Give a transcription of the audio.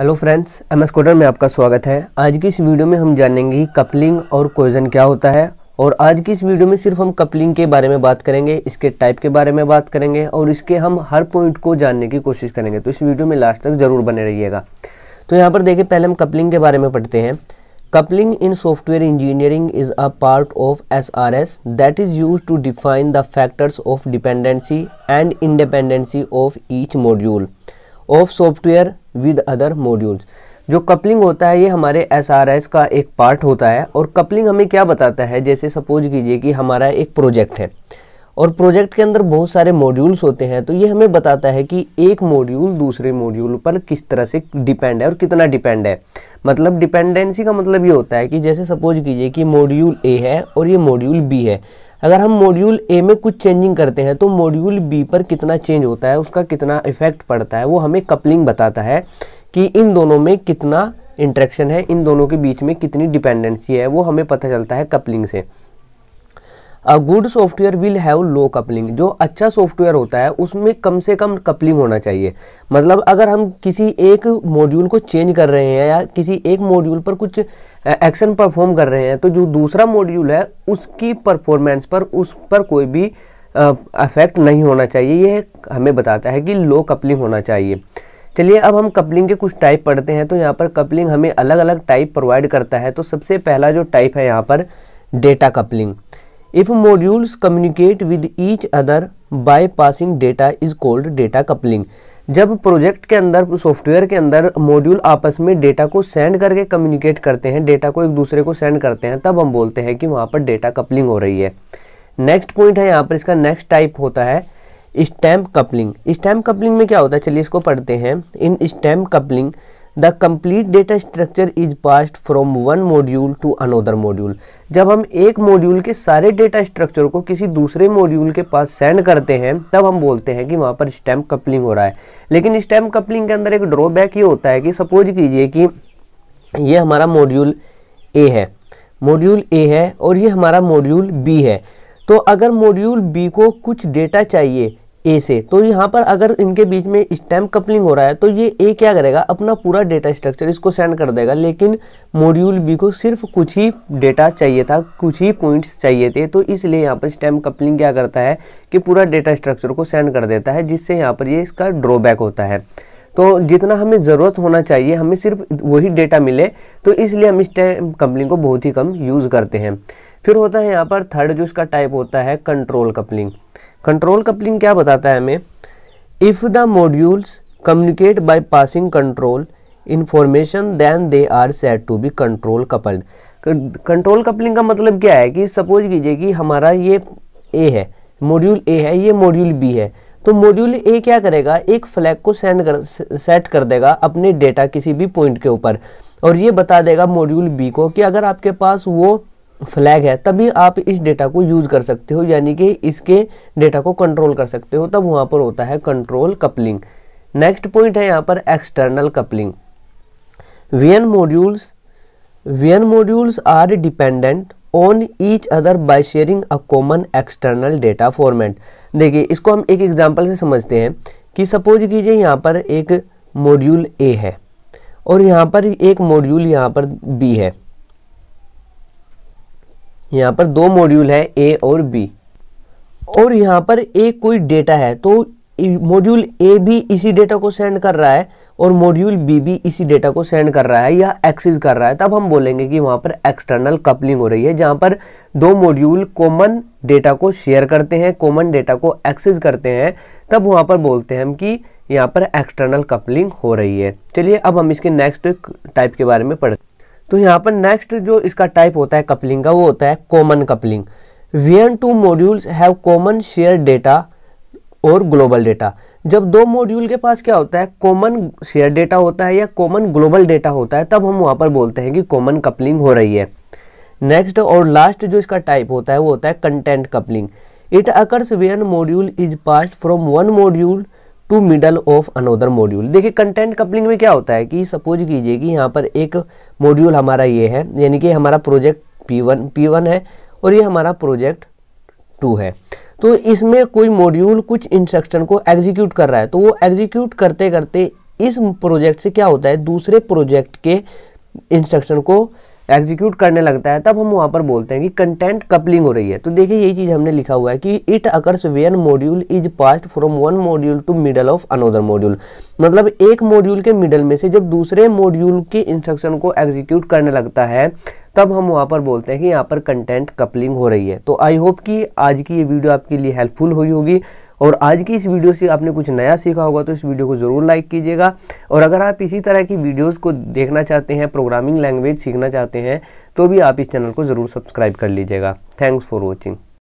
hello friends M S coder में आपका स्वागत है आज की इस वीडियो में हम जानेंगे कपलिंग और कोजन क्या होता है और आज की इस वीडियो में सिर्फ हम कपलिंग के बारे में बात करेंगे इसके टाइप के बारे में बात करेंगे और इसके हम हर पॉइंट को जानने की कोशिश करेंगे तो इस वीडियो में लास्ट तक ज़रूर बने रहिएगा तो यहाँ पर देखिए पहले हम कपलिंग के बारे में पढ़ते हैं coupling in software engineering is a part of S R S that is use to define the factors of dependency and independency of each module of software with other modules जो coupling होता है ये हमारे S का एक part होता है और कपलिंग हमें क्या बताता है जैसे सपोज कीजिए कि हमारा एक प्रोजेक्ट है और प्रोजेक्ट के अंदर बहुत सारे मॉड्यूल्स होते हैं तो ये हमें बताता है कि एक मॉड्यूल दूसरे मॉड्यूल पर किस तरह से डिपेंड है और कितना डिपेंड है मतलब डिपेंडेंसी का मतलब ये होता है कि जैसे सपोज कीजिए कि मॉड्यूल ए है और ये मॉड्यूल बी है अगर हम मॉड्यूल ए में कुछ चेंजिंग करते हैं तो मॉड्यूल बी पर कितना चेंज होता है उसका कितना इफेक्ट पड़ता है वो हमें कपलिंग बताता है कि इन दोनों में कितना इंट्रैक्शन है इन दोनों के बीच में कितनी डिपेंडेंसी है वो हमें पता चलता है कपलिंग से good software will have low coupling जो अच्छा सॉफ्टवेयर होता है उसमें कम से कम कपलिंग होना चाहिए मतलब अगर हम किसी एक मॉड्यूल को चेंज कर रहे हैं या किसी एक मॉड्यूल पर कुछ एक्शन परफॉर्म कर रहे हैं तो जो दूसरा मॉड्यूल है उसकी परफॉर्मेंस पर उस पर कोई भी अफेक्ट नहीं होना चाहिए यह हमें बताता है कि लो कपलिंग होना चाहिए चलिए अब हम कपलिंग के कुछ टाइप पढ़ते हैं तो यहाँ पर कपलिंग हमें अलग अलग टाइप प्रोवाइड करता है तो सबसे पहला जो टाइप है यहाँ पर data coupling if modules communicate with each other by passing data is called data coupling जब प्रोजेक्ट के अंदर सॉफ्टवेयर के अंदर मॉड्यूल आपस में डेटा को सेंड करके कम्युनिकेट करते हैं डेटा को एक दूसरे को सेंड करते हैं तब हम बोलते हैं कि वहाँ पर डेटा कपलिंग हो रही है नेक्स्ट पॉइंट है यहाँ पर इसका नेक्स्ट टाइप होता है स्टैम्प कपलिंग स्टैम्प कपलिंग में क्या होता है चलिए इसको पढ़ते हैं in stamp coupling the complete data structure is passed from one module to another module जब हम एक मॉड्यूल के सारे डेटा स्ट्रक्चर को किसी दूसरे मॉड्यूल के पास सेंड करते हैं तब हम बोलते हैं कि वहाँ पर स्टैम्प कपलिंग हो रहा है लेकिन स्टैम्प कपलिंग के अंदर एक ड्रॉबैक ये होता है कि सपोज कीजिए कि ये हमारा मॉड्यूल ए है मॉड्यूल ए है और ये हमारा मॉड्यूल बी है तो अगर मॉड्यूल बी को कुछ डेटा चाहिए ए से तो यहाँ पर अगर इनके बीच में स्टैम्प कपलिंग हो रहा है तो ये ए क्या करेगा अपना पूरा डेटा स्ट्रक्चर इसको सेंड कर देगा लेकिन मॉड्यूल बी को सिर्फ कुछ ही डेटा चाहिए था कुछ ही पॉइंट्स चाहिए थे तो इसलिए यहाँ पर स्टैम्प कपलिंग क्या करता है कि पूरा डेटा स्ट्रक्चर को सेंड कर देता है जिससे यहाँ पर ये इसका ड्रॉबैक होता है तो जितना हमें ज़रूरत होना चाहिए हमें सिर्फ वही डेटा मिले तो इसलिए हम स्टैम्प कपलिंग को बहुत ही कम यूज़ करते हैं फिर होता है यहाँ पर थर्ड जो इसका टाइप होता है कंट्रोल कपलिंग कंट्रोल कपलिंग क्या बताता है हमें if the modules communicate by passing control information then they are set to be control coupled control coupling का मतलब क्या है कि सपोज कीजिए कि हमारा ये ए है मॉड्यूल ए है ये मॉड्यूल बी है तो मॉड्यूल ए क्या करेगा एक फ्लैग को सेंड कर सेट कर देगा अपने डेटा किसी भी पॉइंट के ऊपर और ये बता देगा मॉड्यूल बी को कि अगर आपके पास वो फ्लैग है तभी आप इस डेटा को यूज़ कर सकते हो यानी कि इसके डेटा को कंट्रोल कर सकते हो तब वहाँ पर होता है कंट्रोल कपलिंग नेक्स्ट पॉइंट है यहाँ पर external coupling when modules when modules are dependent on each other by sharing a common external data format देखिए इसको हम एक एग्जाम्पल से समझते हैं कि सपोज कीजिए यहाँ पर एक मॉड्यूल ए है और यहाँ पर एक मॉड्यूल यहाँ पर बी है यहाँ पर दो मॉड्यूल है ए और बी और यहाँ पर एक कोई डेटा है तो मॉड्यूल ए भी इसी डेटा को सेंड कर रहा है और मॉड्यूल बी भी इसी डेटा को सेंड कर रहा है या एक्सेस कर रहा है तब हम बोलेंगे कि वहाँ पर एक्सटर्नल कपलिंग हो रही है जहाँ पर दो मॉड्यूल कॉमन डेटा को शेयर करते हैं कॉमन डेटा को एक्सेस करते हैं तब वहाँ पर बोलते हैं हम कि यहाँ पर एक्सटर्नल कपलिंग हो रही है चलिए अब हम इसके नेक्स्ट टाइप के बारे में पढ़ तो यहाँ पर नेक्स्ट जो इसका टाइप होता है कपलिंग का वो होता है common coupling when two modules have common share data और ग्लोबल डेटा जब दो मॉड्यूल के पास क्या होता है कॉमन शेयर डेटा होता है या कॉमन ग्लोबल डेटा होता है तब हम वहाँ पर बोलते हैं कि कॉमन कपलिंग हो रही है नेक्स्ट और लास्ट जो इसका टाइप होता है वो होता है content coupling it occurs when module is pass from one module to middle of another module देखिए कंटेंट कपलिंग में क्या होता है कि सपोज कीजिए कि यहाँ पर एक मॉड्यूल हमारा ये है यानी कि हमारा project P one P one है और ये हमारा प्रोजेक्ट टू है तो इसमें कोई मॉड्यूल कुछ इंस्ट्रक्शन को एग्जीक्यूट कर रहा है तो वो एग्जीक्यूट करते करते इस प्रोजेक्ट से क्या होता है दूसरे प्रोजेक्ट के इंस्ट्रक्शन को एग्जीक्यूट करने लगता है तब हम वहाँ पर बोलते हैं कि कंटेंट कपलिंग हो रही है तो देखिए यही चीज़ हमने लिखा हुआ है कि it occurs where module is passed from one module to middle of another module मतलब एक मॉड्यूल के मिडल में से जब दूसरे मॉड्यूल के इंस्ट्रक्शन को एग्जीक्यूट करने लगता है तब हम वहाँ पर बोलते हैं कि यहाँ पर कंटेंट कपलिंग हो रही है तो आई होप कि आज की ये वीडियो आपके लिए हेल्पफुल हुई होगी और आज की इस वीडियो से आपने कुछ नया सीखा होगा तो इस वीडियो को ज़रूर लाइक कीजिएगा और अगर आप इसी तरह की वीडियोज़ को देखना चाहते हैं प्रोग्रामिंग लैंग्वेज सीखना चाहते हैं तो भी आप इस चैनल को ज़रूर सब्सक्राइब कर लीजिएगा थैंक्स फॉर वॉचिंग